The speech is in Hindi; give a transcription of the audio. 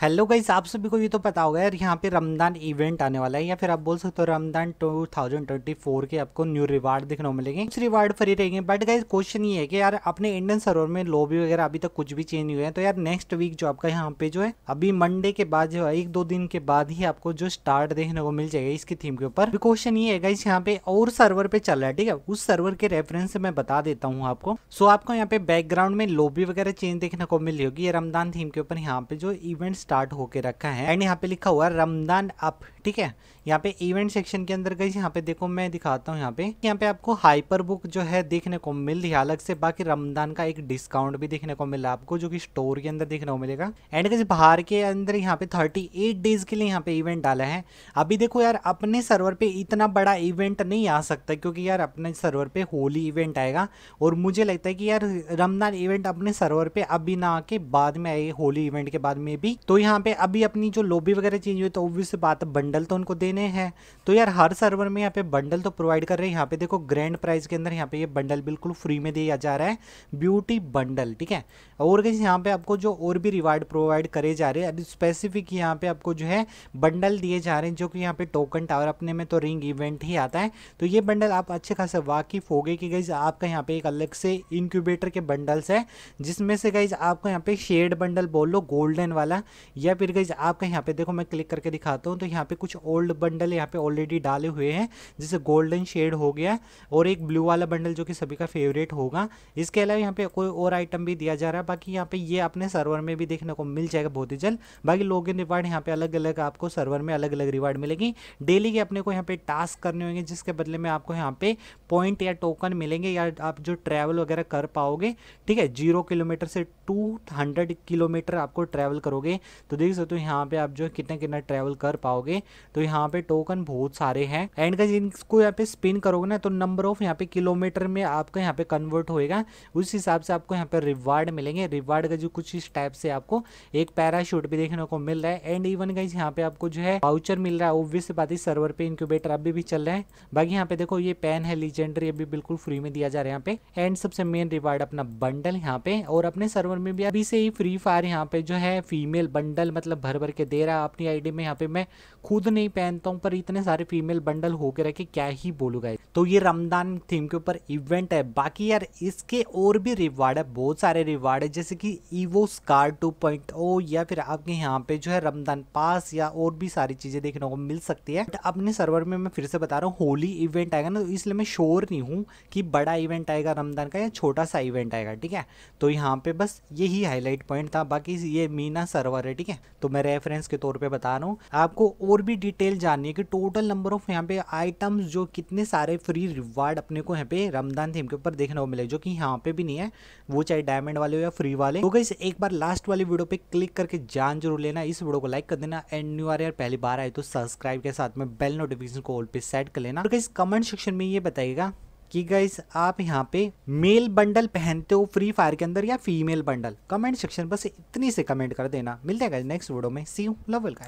हेलो गाइस आप सभी को ये तो पता होगा यार यहाँ पे रमदान इवेंट आने वाला है या फिर आप बोल सकते हो रमदान 2024 के आपको न्यू रिवार्ड देखने को मिलेंगे कुछ रिवार्ड फ्री रहेंगे बट गाइस क्वेश्चन ये है कि यार अपने इंडियन सर्वर में लॉबी वगैरह अभी तक कुछ भी चेंज नहीं हुए हैं तो यार नेक्स्ट वीक जो आपका यहाँ पे जो है अभी मंडे के बाद जो है एक दो दिन के बाद ही आपको जो स्टार्ट देखने को मिल जाएगा इसकी थीम के ऊपर क्वेश्चन ये है गाइस यहाँ पे और सर्वर पे चल रहा है ठीक है उस सर्वर के रेफरेंस से मैं बता देता हूँ आपको सो आपको यहाँ पे बैकग्राउंड में लॉबी वगैरह चेंज देखने को मिली होगी ये रमदान थीम के ऊपर यहाँ पे जो इवेंट स्टार्ट होके रखा है एंड यहाँ पे लिखा हुआ है रमदान अप ठीक है यहाँ पे इवेंट सेक्शन के अंदर गई यहाँ पे देखो मैं दिखाता हूँ यहाँ पे यहाँ पे आपको हाइपर बुक जो है देखने को मिल रही है अलग से बाकी रमदान का एक डिस्काउंट भी देखने को मिल रहा है आपको जो कि स्टोर के अंदर देखने को मिलेगा एंड कैसे बाहर के अंदर यहाँ पे 38 डेज के लिए यहाँ पे इवेंट डाला है अभी देखो यार अपने सर्वर पे इतना बड़ा इवेंट नहीं आ सकता क्योंकि यार अपने सर्वर पे होली इवेंट आएगा और मुझे लगता है कि यार रमदान इवेंट अपने सर्वर पे अभी ना आके बाद में आएगी होली इवेंट के बाद में भी तो यहाँ पे अभी अपनी जो लोबी वगैरह चेंज हुई तो ऑब्वियस बात बंडल बंडल तो उनको देने हैं तो यार हर सर्वर में यहाँ पे बंडल तो प्रोवाइड कर रहे हैं यहाँ पे देखो ग्रैंड प्राइस के अंदर यहाँ पे ये यह बंडल बिल्कुल फ्री में दिया जा रहा है ब्यूटी बंडल ठीक है और कैसे यहाँ पे आपको जो और भी रिवार्ड प्रोवाइड करे जा रहे हैं स्पेसिफिक यहाँ पे आपको जो है बंडल दिए जा रहे हैं जो कि यहाँ पे टोकन टावर अपने में तो रिंग इवेंट ही आता है तो ये बंडल आप अच्छे खासा वाकिफ हो गए कि गई आपका यहाँ पे एक अलग से इंक्यूबेटर के बंडल्स है जिसमें से गई आपको यहाँ पे शेड बंडल बोल लो गोल्डन वाला या फिर गई आपका यहाँ पे देखो मैं क्लिक करके दिखाता हूँ तो यहाँ पे कुछ ओल्ड बंडल यहाँ पे ऑलरेडी डाले हुए हैं जैसे गोल्डन शेड हो गया और एक ब्लू वाला बंडल जो कि सभी का फेवरेट होगा इसके अलावा यहाँ पे कोई और आइटम भी दिया जा रहा है बाकी यहाँ पे ये अपने सर्वर में भी देखने को मिल जाएगा बहुत ही जल्द बाकी लोग रिवार्ड यहाँ पे अलग अलग आपको सर्वर में अलग अलग रिवार्ड मिलेगी डेली के अपने को यहाँ पे टास्क करने होंगे जिसके बदले में आपको यहाँ पे पॉइंट या टोकन मिलेंगे या आप जो ट्रैवल वगैरह कर पाओगे ठीक है जीरो किलोमीटर से टू हंड्रेड किलोमीटर आपको ट्रैवल करोगे तो देख सकते हो यहाँ पे आप जो है कितना कितना ट्रैवल कर पाओगे तो यहाँ पे टोकन बहुत सारे हैं एंड का जिनको यहाँ पे स्पिन करोगे ना तो नंबर ऑफ यहाँ पे किलोमीटर में आपका यहाँ पे कन्वर्ट होएगा उस हिसाब से आपको यहाँ पे रिवार्ड मिलेंगे रिवार्ड का जो कुछ इस टाइप से आपको एक पैराशूट भी देखने को मिल रहा है एंड इवन गाइज यहाँ पे आपको जो है वाउचर मिल रहा है ओब्वियस बात ही सर्वर पे इंक्यूबेटर अभी भी चल रहा है बाकी यहाँ पे देखो ये पेन है लीजेंडरी अभी बिल्कुल फ्री में दिया जा रहा है यहाँ पे एंड सबसे मेन रिवार्ड अपना बंडल यहाँ पे और अपने सर्वर फोन में भी अभी से ही फ्री फायर यहाँ पे जो है फीमेल बंडल मतलब भर भर के दे रहा है अपनी आईडी में यहाँ पे मैं खुद नहीं पहनता हूँ पर इतने सारे फीमेल बंडल होके रखे क्या ही बोलूँगा तो ये रमदान थीम के ऊपर इवेंट है बाकी यार इसके और भी रिवार्ड है बहुत सारे रिवार्ड है जैसे कि Evo Scar two point O या फिर आपके यहाँ पे जो है रमदान पास या और भी सारी चीजें देखने को मिल सकती है अपने सर्वर में मैं फिर से बता रहा हूँ होली इवेंट आएगा ना तो इसलिए मैं श्योर नहीं हूँ कि बड़ा इवेंट आएगा रमदान का या छोटा सा इवेंट आएगा ठीक है तो यहाँ पे बस यही हाईलाइट पॉइंट था बाकी ये मीना सर्वर है ठीक है तो मैं रेफरेंस के तौर पे बता रहा हूँ आपको और भी डिटेल जाननी है कि टोटल नंबर ऑफ यहाँ पे आइटम्स जो कितने सारे फ्री रिवार्ड अपने को यहाँ पे रमदान थीम के ऊपर देखने को मिले जो कि यहाँ पे भी नहीं है वो चाहे डायमंड वाले हो या फ्री वाले तो गई एक बार लास्ट वाली वीडियो पे क्लिक करके जान जरूर लेना इस वीडियो को लाइक कर देना एंड न्यू आर यार पहली बार आए तो सब्सक्राइब के साथ में बेल नोटिफिकेशन को ऑल पे सेट कर लेना और कमेंट सेक्शन में ये बताइएगा कि गाइज आप यहाँ पे मेल बंडल पहनते हो फ्री फायर के अंदर या फीमेल बंडल कमेंट सेक्शन बस इतनी से कमेंट कर देना मिलते हैं गाइज नेक्स्ट वीडियो में सी यू लव गाइज